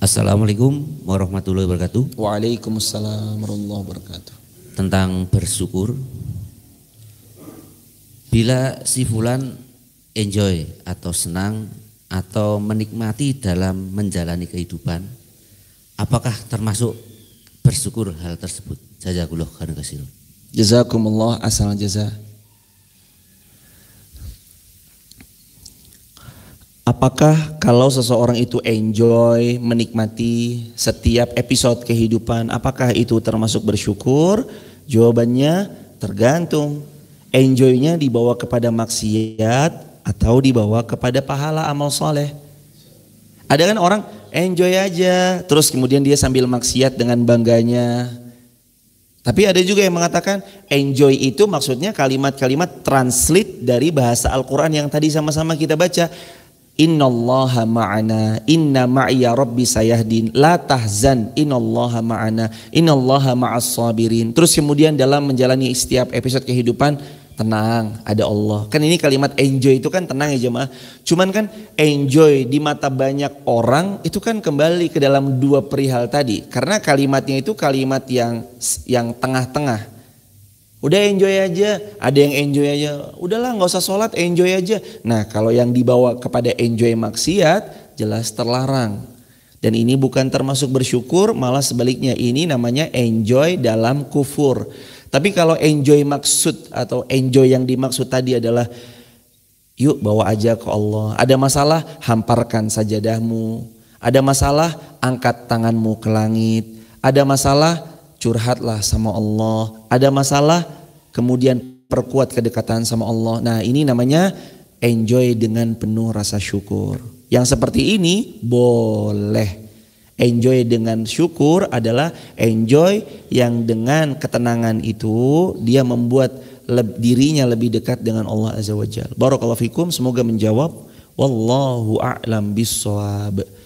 Assalamualaikum warahmatullahi wabarakatuh. Waalaikumsalam warahmatullahi wabarakatuh. Tentang bersyukur. Bila si fulan enjoy atau senang atau menikmati dalam menjalani kehidupan, apakah termasuk bersyukur hal tersebut? Jazakumullah khairan katsiran. Jazakumullah asal jazaa. Apakah kalau seseorang itu enjoy, menikmati setiap episode kehidupan, apakah itu termasuk bersyukur? Jawabannya tergantung. Enjoynya dibawa kepada maksiat atau dibawa kepada pahala amal soleh. Ada kan orang enjoy aja, terus kemudian dia sambil maksiat dengan bangganya. Tapi ada juga yang mengatakan enjoy itu maksudnya kalimat-kalimat translate dari bahasa Al-Quran yang tadi sama-sama kita baca Inna Allaha ma'ana, inna ma'ya rabbi sayahdin, la tahzan, Inna Allaha ma'ana, Inna Allaha ma'as sabirin. Terus kemudian dalam menjalani setiap episode kehidupan, tenang, ada Allah. Kan ini kalimat enjoy itu kan tenang ya jemaah. Cuman kan enjoy di mata banyak orang itu kan kembali ke dalam dua perihal tadi. Karena kalimatnya itu kalimat yang yang tengah-tengah Udah enjoy aja, ada yang enjoy aja. Udahlah nggak usah sholat, enjoy aja. Nah kalau yang dibawa kepada enjoy maksiat, jelas terlarang. Dan ini bukan termasuk bersyukur, malah sebaliknya ini namanya enjoy dalam kufur. Tapi kalau enjoy maksud atau enjoy yang dimaksud tadi adalah yuk bawa aja ke Allah. Ada masalah hamparkan sajadahmu. Ada masalah angkat tanganmu ke langit. Ada masalah curhatlah sama Allah. Ada masalah, kemudian perkuat kedekatan sama Allah. Nah ini namanya enjoy dengan penuh rasa syukur. Yang seperti ini boleh. Enjoy dengan syukur adalah enjoy yang dengan ketenangan itu dia membuat dirinya lebih dekat dengan Allah Azza wa Jalla. Barakallahu fikum, semoga menjawab. Wallahu a'lam bissawab.